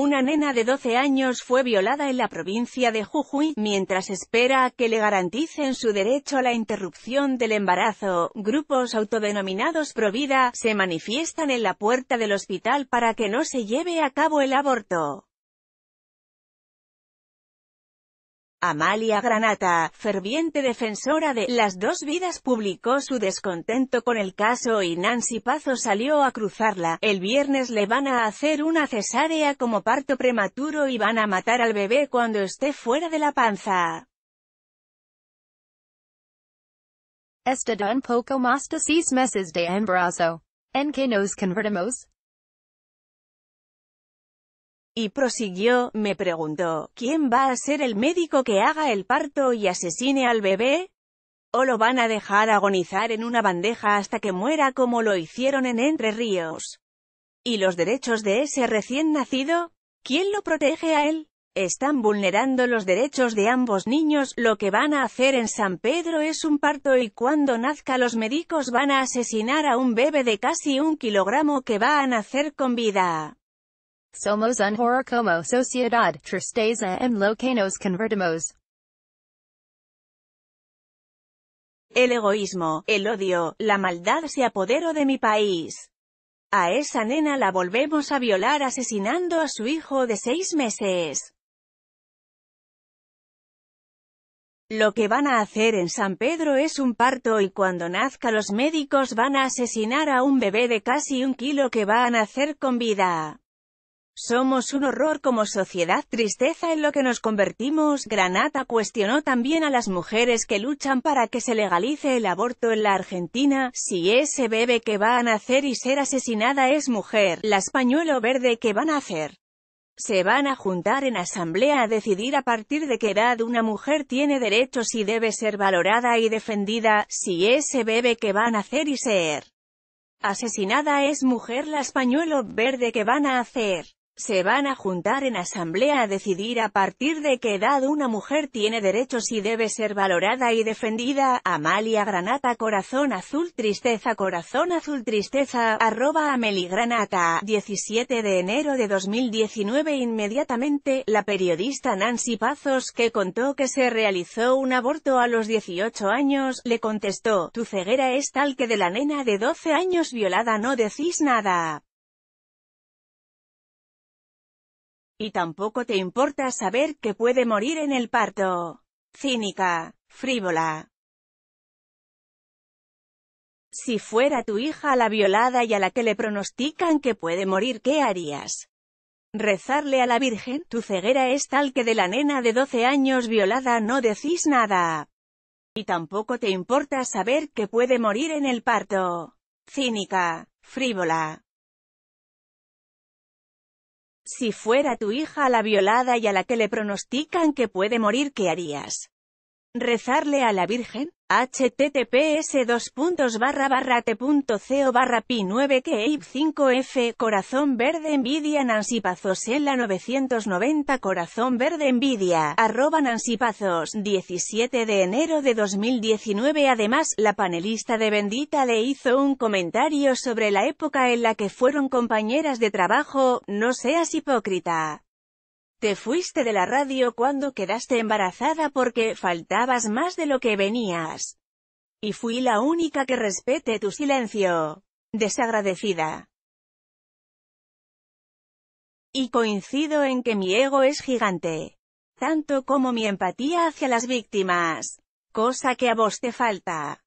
una nena de 12 años fue violada en la provincia de Jujuy, mientras espera que le garanticen su derecho a la interrupción del embarazo. Grupos autodenominados Provida se manifiestan en la puerta del hospital para que no se lleve a cabo el aborto. Amalia Granata, ferviente defensora de «Las dos vidas» publicó su descontento con el caso y Nancy Pazo salió a cruzarla. El viernes le van a hacer una cesárea como parto prematuro y van a matar al bebé cuando esté fuera de la panza. Y prosiguió, me preguntó, ¿quién va a ser el médico que haga el parto y asesine al bebé? ¿O lo van a dejar agonizar en una bandeja hasta que muera como lo hicieron en Entre Ríos? ¿Y los derechos de ese recién nacido? ¿Quién lo protege a él? Están vulnerando los derechos de ambos niños, lo que van a hacer en San Pedro es un parto y cuando nazca los médicos van a asesinar a un bebé de casi un kilogramo que va a nacer con vida. Somos un horror como sociedad, tristeza en lo que nos convertimos. El egoísmo, el odio, la maldad se apoderó de mi país. A esa nena la volvemos a violar asesinando a su hijo de seis meses. Lo que van a hacer en San Pedro es un parto y cuando nazca los médicos van a asesinar a un bebé de casi un kilo que va a nacer con vida. Somos un horror como sociedad, tristeza en lo que nos convertimos. Granata cuestionó también a las mujeres que luchan para que se legalice el aborto en la Argentina. Si ese bebé que va a nacer y ser asesinada es mujer, la española verde que van a hacer. Se van a juntar en asamblea a decidir a partir de qué edad una mujer tiene derechos y debe ser valorada y defendida, si ese bebé que va a hacer y ser asesinada es mujer la española verde que van a hacer se van a juntar en asamblea a decidir a partir de qué edad una mujer tiene derechos y debe ser valorada y defendida. Amalia Granata Corazón Azul Tristeza Corazón Azul Tristeza, arroba Granata 17 de enero de 2019 Inmediatamente, la periodista Nancy Pazos que contó que se realizó un aborto a los 18 años, le contestó, tu ceguera es tal que de la nena de 12 años violada no decís nada. Y tampoco te importa saber que puede morir en el parto. Cínica, frívola. Si fuera tu hija la violada y a la que le pronostican que puede morir, ¿qué harías? Rezarle a la Virgen, tu ceguera es tal que de la nena de 12 años violada no decís nada. Y tampoco te importa saber que puede morir en el parto. Cínica, frívola. Si fuera tu hija a la violada y a la que le pronostican que puede morir, ¿qué harías? rezarle a la Virgen, https t.co barra pi 9 que 5 f corazón verde envidia pazos en la 990 corazón verde envidia arroba pazos 17 de enero de 2019 además la panelista de Bendita le hizo un comentario sobre la época en la que fueron compañeras de trabajo, no seas hipócrita te fuiste de la radio cuando quedaste embarazada porque faltabas más de lo que venías. Y fui la única que respete tu silencio. Desagradecida. Y coincido en que mi ego es gigante. Tanto como mi empatía hacia las víctimas. Cosa que a vos te falta.